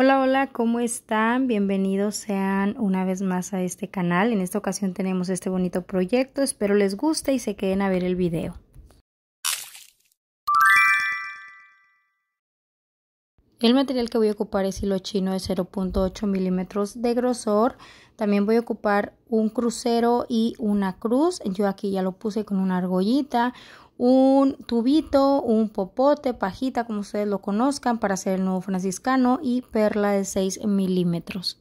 Hola, hola, ¿cómo están? Bienvenidos sean una vez más a este canal. En esta ocasión tenemos este bonito proyecto. Espero les guste y se queden a ver el video. El material que voy a ocupar es hilo chino de 0.8 milímetros de grosor. También voy a ocupar un crucero y una cruz. Yo aquí ya lo puse con una argollita, un tubito, un popote, pajita, como ustedes lo conozcan, para hacer el nuevo franciscano y perla de 6 milímetros.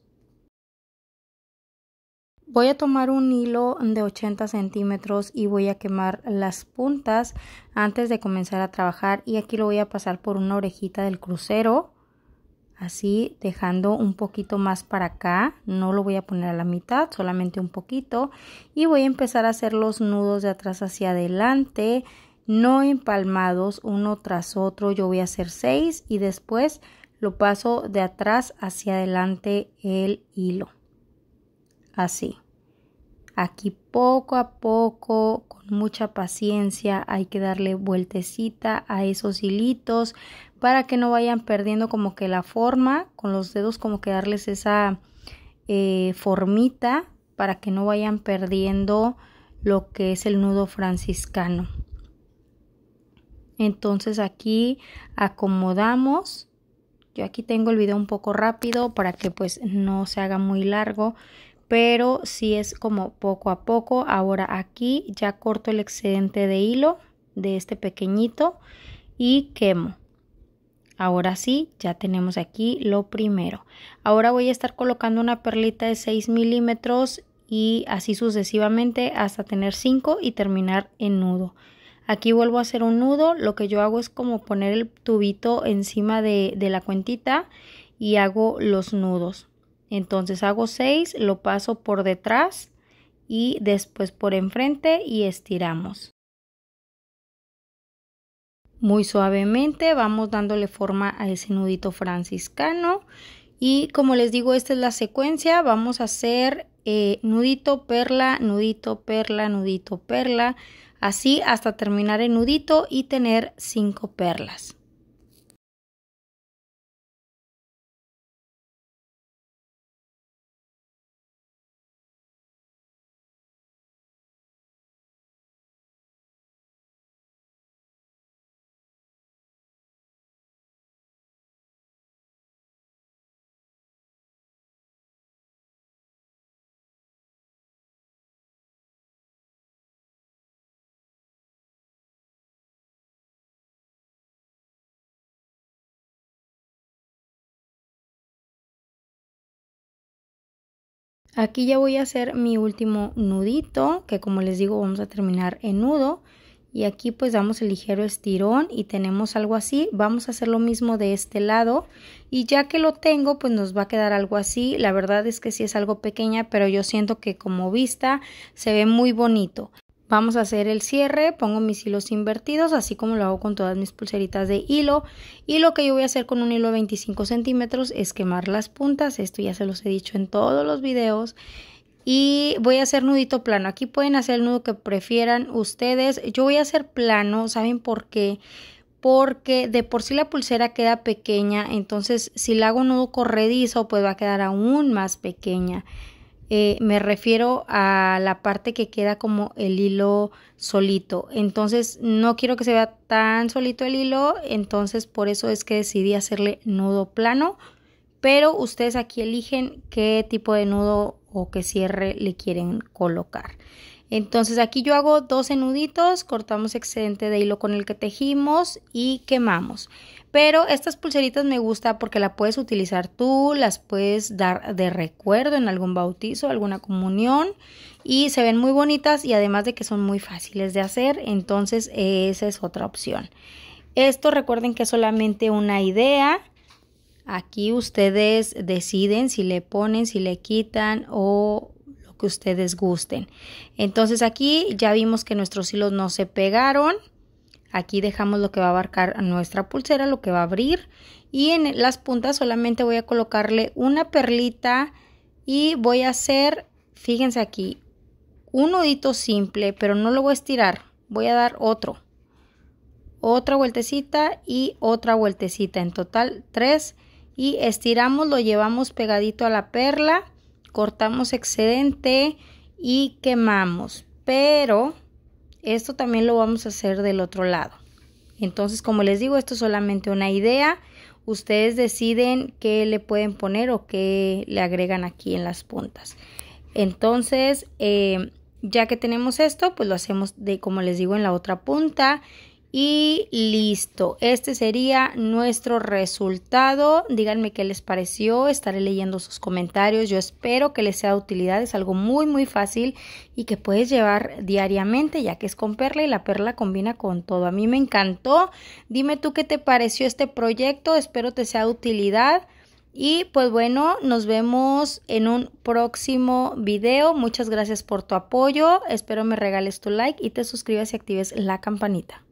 Voy a tomar un hilo de 80 centímetros y voy a quemar las puntas antes de comenzar a trabajar y aquí lo voy a pasar por una orejita del crucero así dejando un poquito más para acá no lo voy a poner a la mitad solamente un poquito y voy a empezar a hacer los nudos de atrás hacia adelante no empalmados uno tras otro yo voy a hacer seis y después lo paso de atrás hacia adelante el hilo así. Aquí poco a poco, con mucha paciencia, hay que darle vueltecita a esos hilitos para que no vayan perdiendo como que la forma, con los dedos como que darles esa eh, formita para que no vayan perdiendo lo que es el nudo franciscano. Entonces aquí acomodamos. Yo aquí tengo el video un poco rápido para que pues no se haga muy largo pero si es como poco a poco, ahora aquí ya corto el excedente de hilo de este pequeñito y quemo. Ahora sí, ya tenemos aquí lo primero. Ahora voy a estar colocando una perlita de 6 milímetros y así sucesivamente hasta tener 5 y terminar en nudo. Aquí vuelvo a hacer un nudo, lo que yo hago es como poner el tubito encima de, de la cuentita y hago los nudos. Entonces hago 6, lo paso por detrás y después por enfrente y estiramos. Muy suavemente vamos dándole forma a ese nudito franciscano y como les digo esta es la secuencia, vamos a hacer eh, nudito, perla, nudito, perla, nudito, perla, así hasta terminar el nudito y tener 5 perlas. Aquí ya voy a hacer mi último nudito, que como les digo vamos a terminar en nudo. Y aquí pues damos el ligero estirón y tenemos algo así. Vamos a hacer lo mismo de este lado. Y ya que lo tengo pues nos va a quedar algo así. La verdad es que sí es algo pequeña, pero yo siento que como vista se ve muy bonito. Vamos a hacer el cierre, pongo mis hilos invertidos, así como lo hago con todas mis pulseritas de hilo. Y lo que yo voy a hacer con un hilo de 25 centímetros es quemar las puntas, esto ya se los he dicho en todos los videos. Y voy a hacer nudito plano, aquí pueden hacer el nudo que prefieran ustedes. Yo voy a hacer plano, ¿saben por qué? porque de por sí la pulsera queda pequeña, entonces si la hago nudo corredizo, pues va a quedar aún más pequeña. Eh, me refiero a la parte que queda como el hilo solito. Entonces no quiero que se vea tan solito el hilo, entonces por eso es que decidí hacerle nudo plano. Pero ustedes aquí eligen qué tipo de nudo o qué cierre le quieren colocar. Entonces aquí yo hago 12 nuditos, cortamos excedente de hilo con el que tejimos y quemamos. Pero estas pulseritas me gusta porque la puedes utilizar tú, las puedes dar de recuerdo en algún bautizo, alguna comunión y se ven muy bonitas y además de que son muy fáciles de hacer, entonces eh, esa es otra opción. Esto recuerden que es solamente una idea. Aquí ustedes deciden si le ponen, si le quitan o lo que ustedes gusten. Entonces aquí ya vimos que nuestros hilos no se pegaron. Aquí dejamos lo que va a abarcar nuestra pulsera, lo que va a abrir. Y en las puntas solamente voy a colocarle una perlita y voy a hacer, fíjense aquí, un nudito simple, pero no lo voy a estirar. Voy a dar otro. Otra vueltecita y otra vueltecita. En total, tres. Y estiramos, lo llevamos pegadito a la perla, cortamos excedente y quemamos. Pero esto también lo vamos a hacer del otro lado. Entonces, como les digo, esto es solamente una idea. Ustedes deciden qué le pueden poner o qué le agregan aquí en las puntas. Entonces, eh, ya que tenemos esto, pues lo hacemos de, como les digo, en la otra punta y listo, este sería nuestro resultado. Díganme qué les pareció, estaré leyendo sus comentarios. Yo espero que les sea de utilidad, es algo muy muy fácil y que puedes llevar diariamente ya que es con perla y la perla combina con todo. A mí me encantó. Dime tú qué te pareció este proyecto, espero te sea de utilidad. Y pues bueno, nos vemos en un próximo video. Muchas gracias por tu apoyo. Espero me regales tu like y te suscribas y actives la campanita.